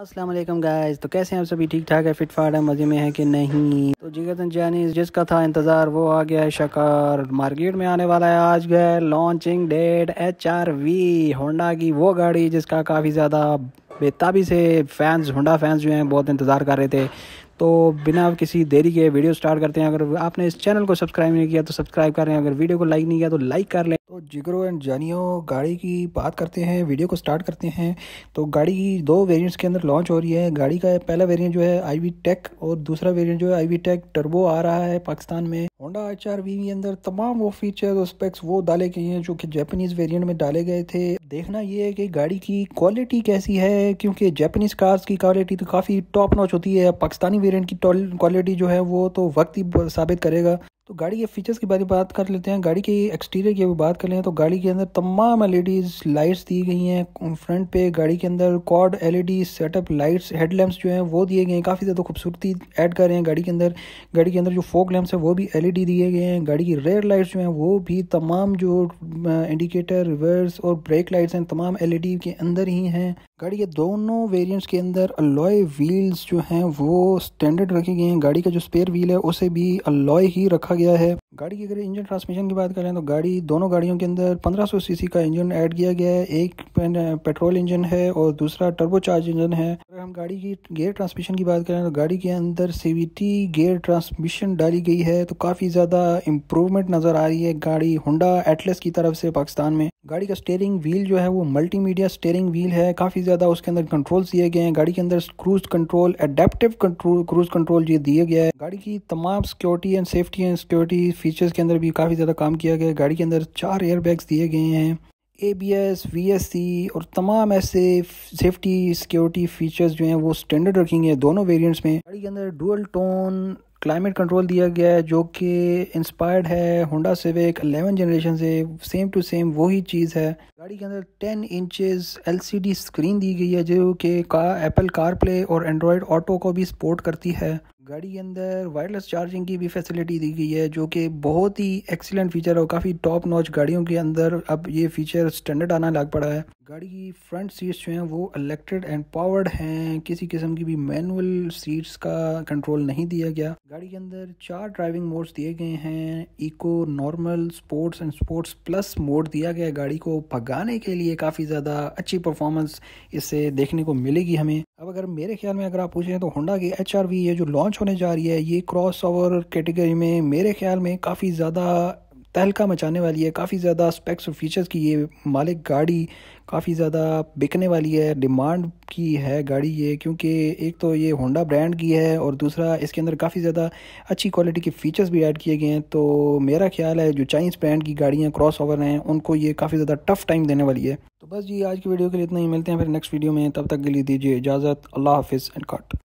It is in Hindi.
असलम गाइज तो कैसे हैं आप सभी ठीक ठाक है फिट फाट है मज़े में है कि नहीं तो जिगतन जानी जिसका था इंतज़ार वो आ गया है शकार मार्केट में आने वाला है आज गए launching date H R V Honda की वो गाड़ी जिसका काफ़ी ज़्यादा बेताबी से फैंस होंडा फैंस जो हैं बहुत इंतज़ार कर रहे थे तो बिना किसी देरी के वीडियो स्टार्ट करते हैं अगर आपने इस चैनल को सब्सक्राइब नहीं किया तो सब्सक्राइब करें अगर वीडियो को लाइक नहीं किया तो लाइक कर लें तो जिगरो एंड जानियो गाड़ी की बात करते हैं वीडियो को स्टार्ट करते हैं तो गाड़ी की दो वेरिएंट्स के अंदर लॉन्च हो रही है गाड़ी का पहला वेरिएंट जो है आई वी टेक और दूसरा वेरिएंट जो है आईवी टेक टर्बो आ रहा है पाकिस्तान में होंडा एच आर वी के अंदर तमाम वो फीचर्स और स्पेक्स वो डाले गए हैं जो कि जैपनीज़ वेरियंट में डाले गए थे देखना ये है कि गाड़ी की क्वालिटी कैसी है क्योंकि जैपनीज़ कार्स की क्वालिटी तो काफ़ी टॉप नॉच होती है पाकिस्तानी वेरियंट की क्वालिटी जो है वो तो वक्त ही साबित करेगा तो गाड़ी के फीचर्स की बारे में बात कर लेते हैं गाड़ी के एक्सटीरियर की अभी बात कर लें तो गाड़ी के अंदर तमाम एलईडीज लाइट्स दी गई हैं फ्रंट पे गाड़ी के अंदर कॉड एलईडी सेटअप लाइट्स हेडलैम्प्स जो हैं वो दिए गए हैं काफ़ी ज़्यादा खूबसूरती ऐड कर रहे हैं गाड़ी के अंदर गाड़ी के अंदर जो फोक लैम्प्स हैं वो भी एल e दिए गए हैं गाड़ी की रेयर लाइट्स जो हैं वो भी तमाम जो इंडिकेटर रिवर्स और ब्रेक लाइट्स हैं तमाम एल e के अंदर ही हैं गाड़ी के दोनों वेरिएंट्स के अंदर अलॉय व्हील्स जो हैं वो स्टैंडर्ड रखे गए हैं गाड़ी का जो स्पेयर व्हील है उसे भी अलॉय ही रखा गया है गाड़ी की अगर इंजन ट्रांसमिशन की बात करें तो गाड़ी दोनों गाड़ियों के अंदर 1500 सीसी का इंजन ऐड किया गया है एक पेट्रोल इंजन है और दूसरा टर्बो चार्ज इंजन है अगर हम गाड़ी की गेयर ट्रांसमिशन की बात करें तो गाड़ी के अंदर सीवीटी गेयर ट्रांसमिशन डाली गई है तो काफ़ी ज़्यादा इम्प्रूवमेंट नज़र आ रही है गाड़ी होंडा एटलेस की तरफ से पाकिस्तान में गाड़ी का स्टेयरिंग व्हील जो है वो मल्टीमीडिया स्टेयरिंग व्हील है काफ़ी ज़्यादा उसके अंदर कंट्रोल्स दिए गए हैं गाड़ी के अंदर cruise control adaptive control cruise control ये दिया गया है गाड़ी की तमाम security and safety and security features के अंदर भी काफ़ी ज़्यादा काम किया गया है गाड़ी के अंदर चार एयरबैग्स दिए गए हैं A B S V S C और तमाम ऐसे सेफ्टी सिक्योरिटी फीचर्स जो हैं वो स्टैंडर्ड रखेंगे दोनों वेरियंट्स में गाड़ी के अंदर डुअल टोन क्लाइमेट कंट्रोल दिया गया है जो कि इंस्पायर्ड है होंडा सिविक 11 जनरेशन से सेम टू सेम वही चीज़ है गाड़ी के अंदर 10 इंचेस एलसीडी स्क्रीन दी गई है जो कि का एप्पल कार प्ले और एंड्रॉयड ऑटो को भी सपोर्ट करती है गाड़ी के अंदर वायरलेस चार्जिंग की भी फैसिलिटी दी गई है जो कि बहुत ही एक्सीलेंट फीचर और काफ़ी टॉप नॉच गाड़ियों के अंदर अब ये फीचर स्टैंडर्ड आना लग पड़ा है गाड़ी की फ्रंट सीट्स जो हैं वो इलेक्ट्रेड एंड पावर्ड हैं किसी किस्म की भी मैनुअल सीट्स का कंट्रोल नहीं दिया गया गाड़ी के अंदर चार ड्राइविंग मोड्स दिए गए हैं eco normal sports and sports plus mode दिया गया है गाड़ी को भगाने के लिए काफ़ी ज़्यादा अच्छी परफॉर्मेंस इससे देखने को मिलेगी हमें अब अगर मेरे ख्याल में अगर आप पूछें तो होंडा की एच ये जो लॉन्च लॉन्च होने जा रही है ये क्रॉस ओवर कैटेगरी में मेरे ख्याल में काफ़ी ज़्यादा तहलका मचाने वाली है काफ़ी ज़्यादा स्पेक्स और फीचर्स की ये मालिक गाड़ी काफ़ी ज़्यादा बिकने वाली है डिमांड की है गाड़ी ये क्योंकि एक तो ये होंडा ब्रांड की है और दूसरा इसके अंदर काफ़ी ज़्यादा अच्छी क्वालिटी के फीचर्स भी ऐड किए गए हैं तो मेरा ख्याल है जो चाइनीज़ ब्रांड की गाड़ियाँ क्रॉस ओवर हैं उनको ये काफ़ी ज़्यादा टफ टाइम देने वाली है तो बस जी आज की वीडियो के लिए इतना ही मिलते हैं फिर नेक्स्ट वीडियो में तब तक के लिए दीजिए इजाज़त अल्लाह हाफिज़ एंड कट